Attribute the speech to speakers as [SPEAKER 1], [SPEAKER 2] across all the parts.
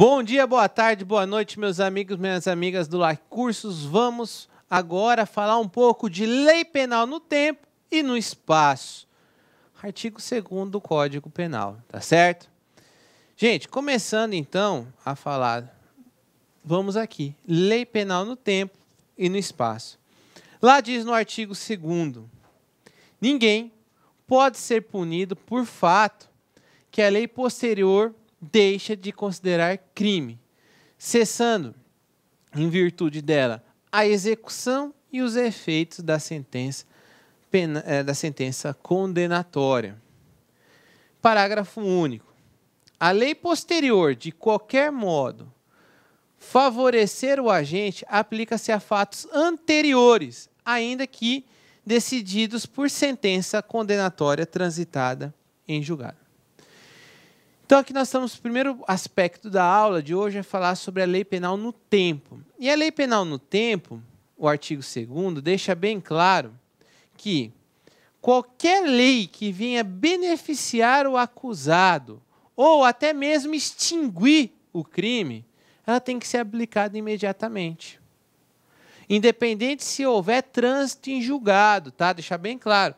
[SPEAKER 1] Bom dia, boa tarde, boa noite, meus amigos, minhas amigas do LAC Cursos. Vamos agora falar um pouco de lei penal no tempo e no espaço. Artigo 2 do Código Penal, tá certo? Gente, começando então a falar, vamos aqui, lei penal no tempo e no espaço. Lá diz no artigo 2 ninguém pode ser punido por fato que a lei posterior deixa de considerar crime, cessando, em virtude dela, a execução e os efeitos da sentença, pena, é, da sentença condenatória. Parágrafo único. A lei posterior, de qualquer modo, favorecer o agente aplica-se a fatos anteriores, ainda que decididos por sentença condenatória transitada em julgado. Então, aqui nós estamos. O primeiro aspecto da aula de hoje é falar sobre a lei penal no tempo. E a lei penal no tempo, o artigo 2, deixa bem claro que qualquer lei que venha beneficiar o acusado ou até mesmo extinguir o crime, ela tem que ser aplicada imediatamente. Independente se houver trânsito em julgado, tá? Deixar bem claro.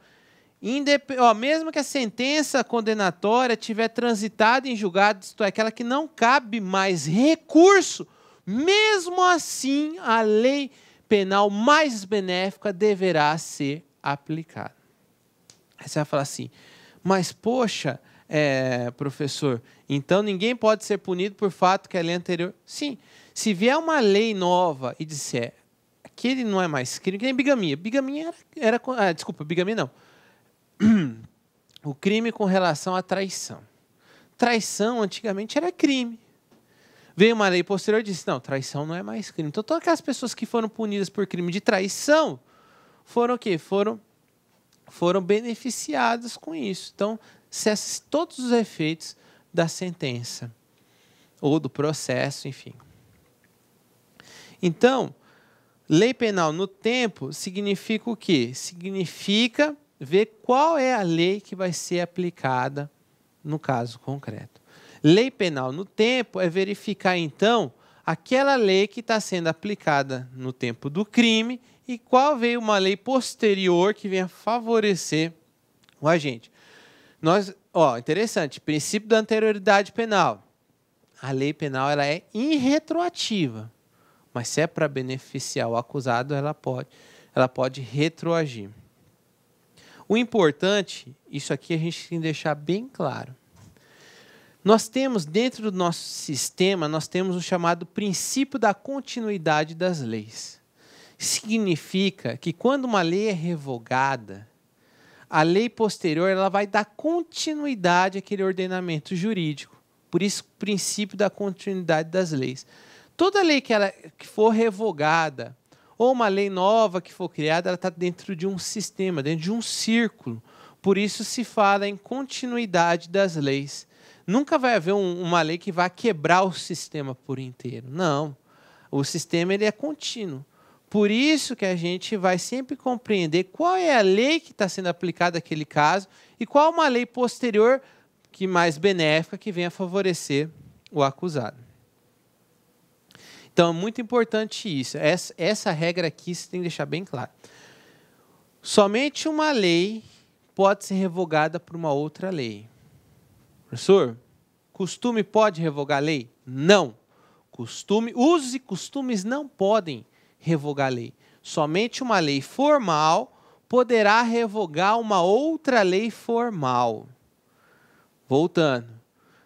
[SPEAKER 1] Indep... Ó, mesmo que a sentença condenatória tiver transitado em julgado, isto é, aquela que não cabe mais recurso, mesmo assim a lei penal mais benéfica deverá ser aplicada. Aí você vai falar assim, mas poxa, é, professor, então ninguém pode ser punido por fato que a lei é anterior. Sim, se vier uma lei nova e disser aquele não é mais crime, que nem bigamia. Bigamia era, era ah, desculpa, bigamia não o crime com relação à traição. Traição antigamente era crime. Veio uma lei posterior e disse: não, traição não é mais crime. Então, todas aquelas pessoas que foram punidas por crime de traição foram o quê? Foram, foram beneficiadas com isso. Então, cessa todos os efeitos da sentença ou do processo, enfim. Então, lei penal no tempo significa o quê? Significa ver qual é a lei que vai ser aplicada no caso concreto. Lei penal no tempo é verificar, então, aquela lei que está sendo aplicada no tempo do crime e qual veio uma lei posterior que venha favorecer o agente. Nós, ó, interessante, princípio da anterioridade penal. A lei penal ela é irretroativa, mas se é para beneficiar o acusado, ela pode, ela pode retroagir. O importante, isso aqui a gente tem que deixar bem claro. Nós temos dentro do nosso sistema, nós temos o chamado princípio da continuidade das leis. Significa que quando uma lei é revogada, a lei posterior ela vai dar continuidade àquele ordenamento jurídico. Por isso, o princípio da continuidade das leis. Toda lei que, ela, que for revogada ou uma lei nova que for criada, ela está dentro de um sistema, dentro de um círculo. Por isso se fala em continuidade das leis. Nunca vai haver um, uma lei que vá quebrar o sistema por inteiro. Não. O sistema ele é contínuo. Por isso que a gente vai sempre compreender qual é a lei que está sendo aplicada naquele caso e qual uma lei posterior que mais benéfica que venha favorecer o acusado. Então é muito importante isso. Essa, essa regra aqui você tem que deixar bem claro. Somente uma lei pode ser revogada por uma outra lei. Professor, costume pode revogar a lei? Não. Costume, usos e costumes não podem revogar a lei. Somente uma lei formal poderá revogar uma outra lei formal. Voltando,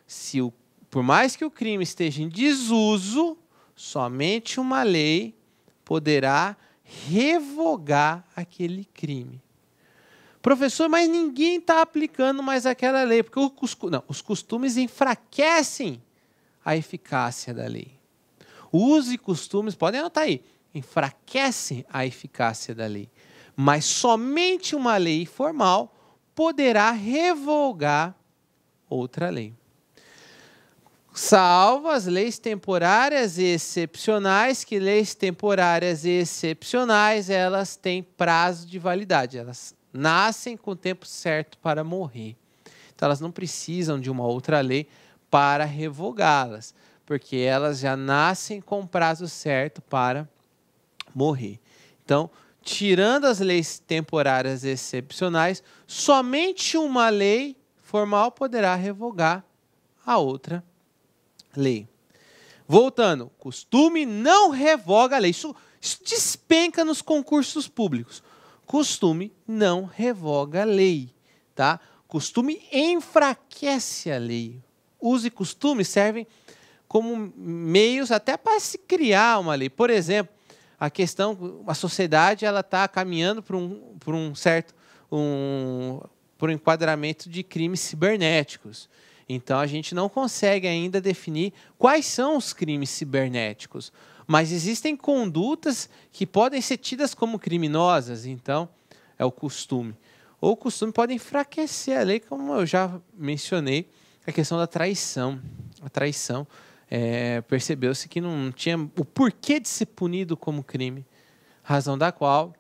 [SPEAKER 1] se o, por mais que o crime esteja em desuso, Somente uma lei poderá revogar aquele crime. Professor, mas ninguém está aplicando mais aquela lei, porque os, não, os costumes enfraquecem a eficácia da lei. Usos e costumes, podem anotar aí, enfraquecem a eficácia da lei. Mas somente uma lei formal poderá revogar outra lei salvo as leis temporárias excepcionais, que leis temporárias excepcionais, elas têm prazo de validade, elas nascem com o tempo certo para morrer. Então elas não precisam de uma outra lei para revogá-las, porque elas já nascem com prazo certo para morrer. Então, tirando as leis temporárias excepcionais, somente uma lei formal poderá revogar a outra lei. Voltando, costume não revoga a lei. Isso, isso despenca nos concursos públicos. Costume não revoga a lei, tá? Costume enfraquece a lei. Uso e costume servem como meios até para se criar uma lei. Por exemplo, a questão, a sociedade ela está caminhando para um, para um certo um, para um enquadramento de crimes cibernéticos. Então a gente não consegue ainda definir quais são os crimes cibernéticos, mas existem condutas que podem ser tidas como criminosas, então é o costume. Ou o costume pode enfraquecer a lei, como eu já mencionei, a questão da traição. A traição é, percebeu-se que não tinha o porquê de ser punido como crime, razão da qual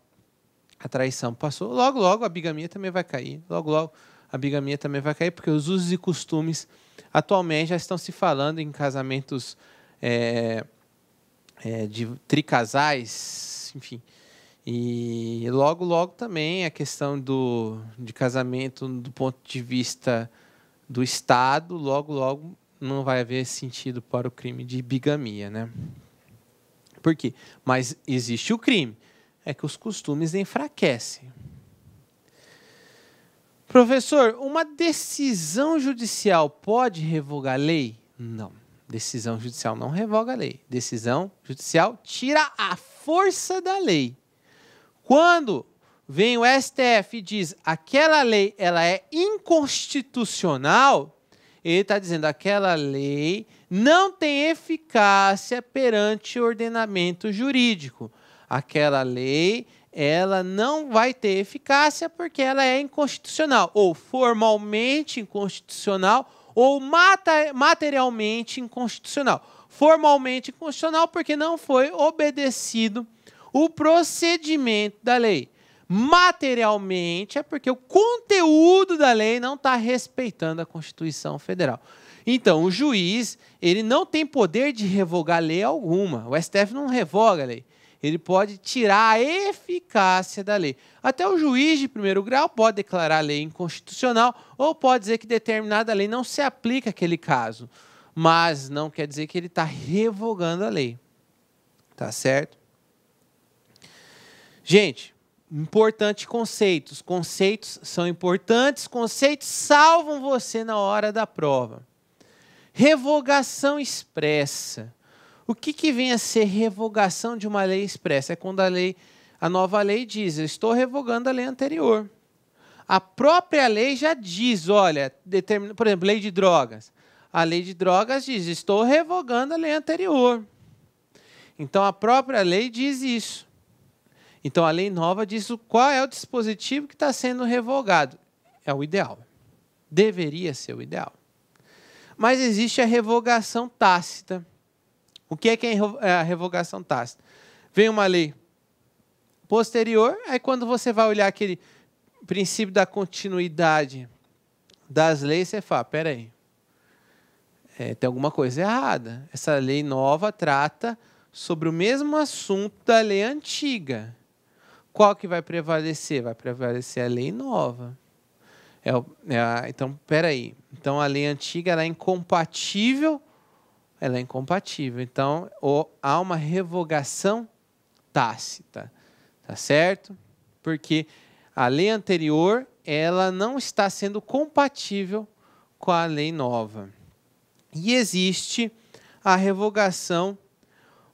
[SPEAKER 1] a traição passou. Logo, logo a bigamia também vai cair. Logo, logo a bigamia também vai cair, porque os usos e costumes atualmente já estão se falando em casamentos é, é, de tricasais, enfim. E logo, logo também a questão do, de casamento do ponto de vista do Estado, logo, logo não vai haver sentido para o crime de bigamia, né? Por quê? Mas existe o crime. É que os costumes enfraquecem. Professor, uma decisão judicial pode revogar a lei? Não. Decisão judicial não revoga a lei. Decisão judicial tira a força da lei. Quando vem o STF e diz aquela lei ela é inconstitucional, ele está dizendo aquela lei não tem eficácia perante o ordenamento jurídico. Aquela lei ela não vai ter eficácia porque ela é inconstitucional, ou formalmente inconstitucional, ou materialmente inconstitucional. Formalmente inconstitucional porque não foi obedecido o procedimento da lei. Materialmente é porque o conteúdo da lei não está respeitando a Constituição Federal. Então, o juiz ele não tem poder de revogar lei alguma. O STF não revoga a lei ele pode tirar a eficácia da lei. Até o juiz de primeiro grau pode declarar a lei inconstitucional ou pode dizer que determinada lei não se aplica àquele caso, mas não quer dizer que ele está revogando a lei. Tá certo? Gente, importante conceitos. Conceitos são importantes, conceitos salvam você na hora da prova. Revogação expressa o que, que vem a ser revogação de uma lei expressa? É quando a lei, a nova lei diz, eu estou revogando a lei anterior. A própria lei já diz, olha, determina, por exemplo, lei de drogas. A lei de drogas diz, estou revogando a lei anterior. Então a própria lei diz isso. Então a lei nova diz qual é o dispositivo que está sendo revogado. É o ideal. Deveria ser o ideal. Mas existe a revogação tácita o que é que é, é a revogação tácita? Vem uma lei posterior, aí quando você vai olhar aquele princípio da continuidade das leis, você fala, peraí, é, tem alguma coisa errada. Essa lei nova trata sobre o mesmo assunto da lei antiga. Qual que vai prevalecer? Vai prevalecer a lei nova. É, é, então, peraí. Então, a lei antiga é incompatível ela é incompatível. Então, ou, há uma revogação tácita, tá certo? Porque a lei anterior, ela não está sendo compatível com a lei nova. E existe a revogação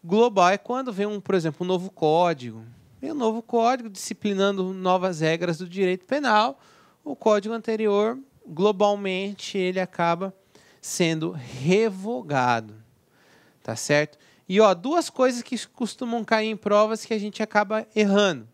[SPEAKER 1] global, é quando vem, um, por exemplo, um novo código, vem um novo código disciplinando novas regras do direito penal, o código anterior, globalmente, ele acaba sendo revogado tá certo? E ó, duas coisas que costumam cair em provas que a gente acaba errando.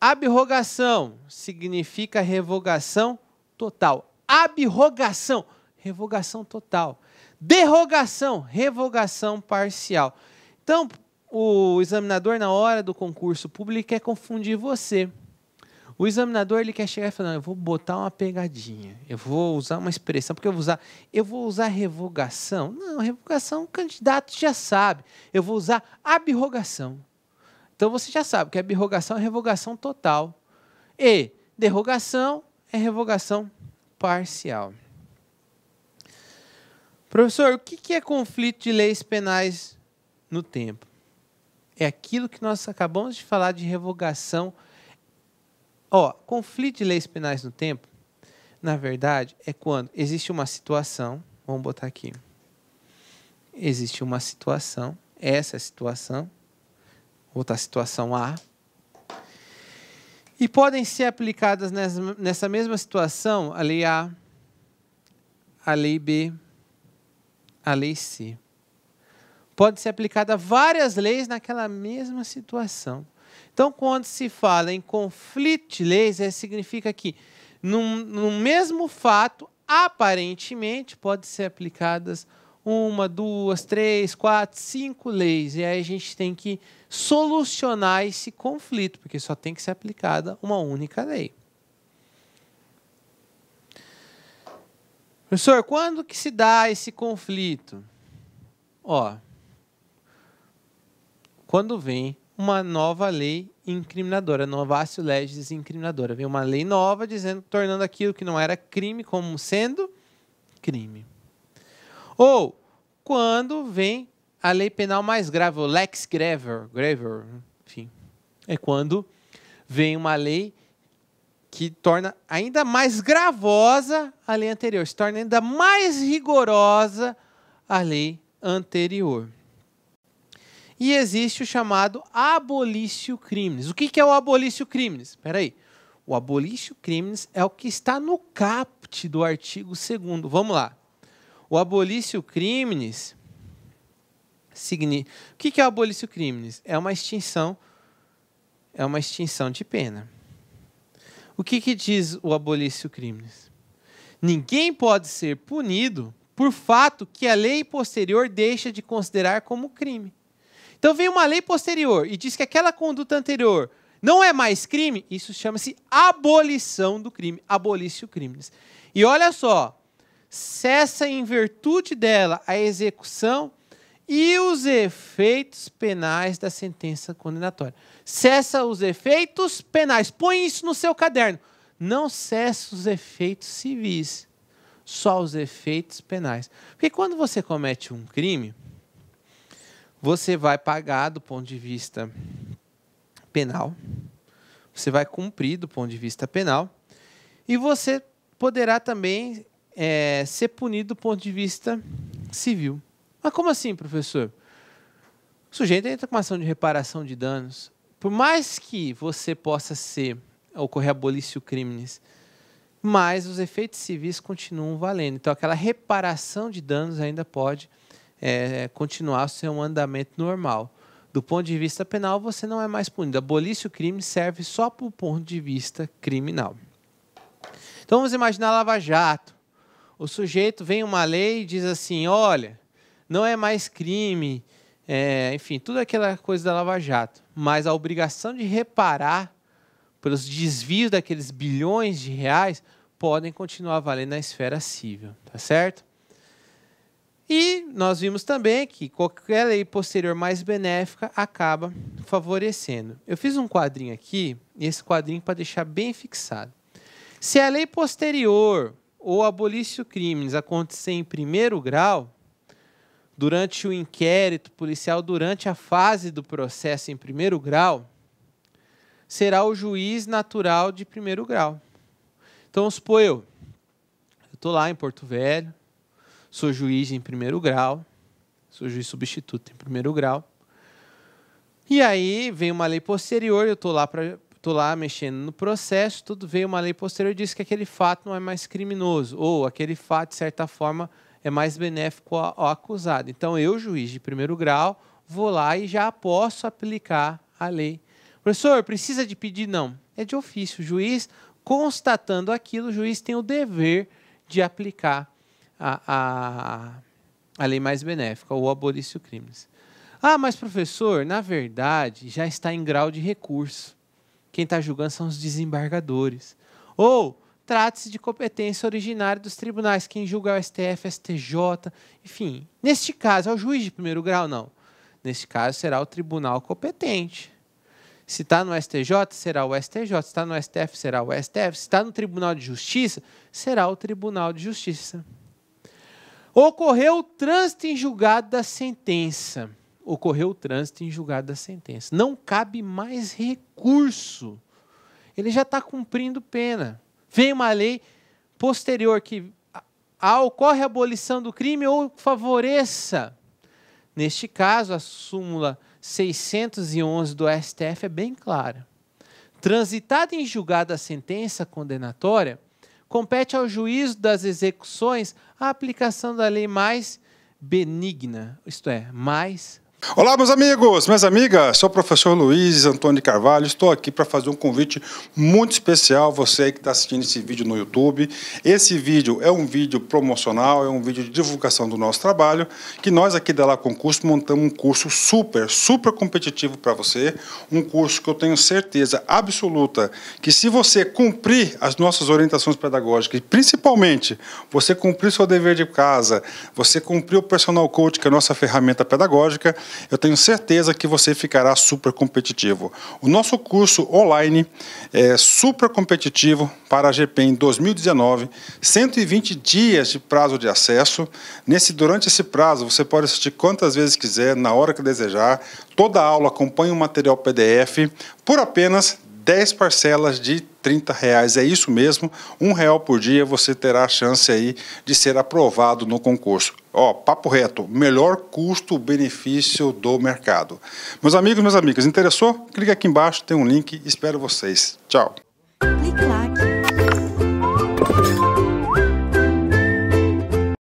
[SPEAKER 1] Abrogação significa revogação total. Abrogação, revogação total. Derrogação, revogação parcial. Então, o examinador, na hora do concurso público, quer confundir você o examinador ele quer chegar falando, eu vou botar uma pegadinha, eu vou usar uma expressão, porque eu vou usar, eu vou usar revogação. Não, revogação o candidato já sabe. Eu vou usar abrogação. Então você já sabe que abrogação é revogação total. E derrogação é revogação parcial. Professor, o que é conflito de leis penais no tempo? É aquilo que nós acabamos de falar de revogação parcial Ó, conflito de leis penais no tempo, na verdade, é quando existe uma situação, vamos botar aqui. Existe uma situação, essa situação, outra situação A, e podem ser aplicadas nessa mesma situação a lei A, a lei B, a lei C. Pode ser aplicada várias leis naquela mesma situação. Então, quando se fala em conflito de leis, é significa que, no mesmo fato, aparentemente, pode ser aplicadas uma, duas, três, quatro, cinco leis. E aí a gente tem que solucionar esse conflito, porque só tem que ser aplicada uma única lei. Professor, quando que se dá esse conflito? Ó, quando vem uma nova lei incriminadora, novácio legis incriminadora. vem uma lei nova dizendo, tornando aquilo que não era crime como sendo crime. Ou quando vem a lei penal mais grave, o lex graver, graver, enfim, é quando vem uma lei que torna ainda mais gravosa a lei anterior, se torna ainda mais rigorosa a lei anterior. E existe o chamado abolício crimes. O que, que é o abolício crimes? Espera aí. O abolício crimes é o que está no caput do artigo 2 Vamos lá. O abolício crimes Signi... O que, que é o abolício crimes? É uma extinção é uma extinção de pena. O que, que diz o abolício crimes? Ninguém pode ser punido por fato que a lei posterior deixa de considerar como crime. Então vem uma lei posterior e diz que aquela conduta anterior não é mais crime, isso chama-se abolição do crime, abolício crimes. E olha só, cessa em virtude dela a execução e os efeitos penais da sentença condenatória. Cessa os efeitos penais. Põe isso no seu caderno. Não cessa os efeitos civis, só os efeitos penais. Porque quando você comete um crime, você vai pagar do ponto de vista penal, você vai cumprir do ponto de vista penal, e você poderá também é, ser punido do ponto de vista civil. Mas como assim, professor? O sujeito entra com uma ação de reparação de danos. Por mais que você possa ser, ocorrer abolício crimes, mas os efeitos civis continuam valendo. Então, aquela reparação de danos ainda pode é, continuar seu andamento normal. Do ponto de vista penal, você não é mais punido. Abolir o crime serve só para o ponto de vista criminal. Então vamos imaginar Lava Jato. O sujeito vem uma lei e diz assim: olha, não é mais crime, é, enfim, tudo aquela coisa da Lava Jato. Mas a obrigação de reparar pelos desvios daqueles bilhões de reais podem continuar valendo na esfera civil, tá certo? E nós vimos também que qualquer lei posterior mais benéfica acaba favorecendo. Eu fiz um quadrinho aqui, esse quadrinho para deixar bem fixado. Se a lei posterior ou abolício crimes acontecer em primeiro grau, durante o inquérito policial, durante a fase do processo em primeiro grau, será o juiz natural de primeiro grau. Então, supor eu, eu estou lá em Porto Velho, Sou juiz em primeiro grau. Sou juiz substituto em primeiro grau. E aí vem uma lei posterior, eu tô lá para tô lá mexendo no processo, tudo veio uma lei posterior e diz que aquele fato não é mais criminoso ou aquele fato de certa forma é mais benéfico ao acusado. Então eu, juiz de primeiro grau, vou lá e já posso aplicar a lei. Professor, precisa de pedir não. É de ofício, o juiz constatando aquilo, o juiz tem o dever de aplicar a, a, a lei mais benéfica, ou o crimes. Ah, mas professor, na verdade, já está em grau de recurso. Quem está julgando são os desembargadores. Ou trata-se de competência originária dos tribunais, quem julga é o STF, STJ, enfim. Neste caso, é o juiz de primeiro grau, não. Neste caso, será o tribunal competente. Se está no STJ, será o STJ. Se está no STF, será o STF. Se está no Tribunal de Justiça, será o Tribunal de Justiça. Ocorreu o trânsito em julgado da sentença. Ocorreu o trânsito em julgado da sentença. Não cabe mais recurso. Ele já está cumprindo pena. Vem uma lei posterior que a, ocorre a abolição do crime ou favoreça. Neste caso, a súmula 611 do STF é bem clara. Transitada em julgado a sentença condenatória, compete ao juízo das execuções a aplicação da lei mais benigna, isto é, mais
[SPEAKER 2] Olá, meus amigos, minhas amigas, sou o professor Luiz Antônio Carvalho, estou aqui para fazer um convite muito especial você que está assistindo esse vídeo no YouTube. Esse vídeo é um vídeo promocional, é um vídeo de divulgação do nosso trabalho, que nós aqui da La Concurso montamos um curso super, super competitivo para você, um curso que eu tenho certeza absoluta que se você cumprir as nossas orientações pedagógicas, principalmente você cumprir seu dever de casa, você cumprir o personal coach, que é a nossa ferramenta pedagógica, eu tenho certeza que você ficará super competitivo. O nosso curso online é super competitivo para a GP em 2019, 120 dias de prazo de acesso. Nesse durante esse prazo, você pode assistir quantas vezes quiser, na hora que desejar. Toda aula acompanha o material PDF por apenas 10 parcelas de 30 reais. É isso mesmo, um real por dia você terá a chance aí de ser aprovado no concurso. Ó, papo reto, melhor custo-benefício do mercado. Meus amigos, meus amigas, interessou? Clique aqui embaixo, tem um link, espero vocês. Tchau. Clique lá.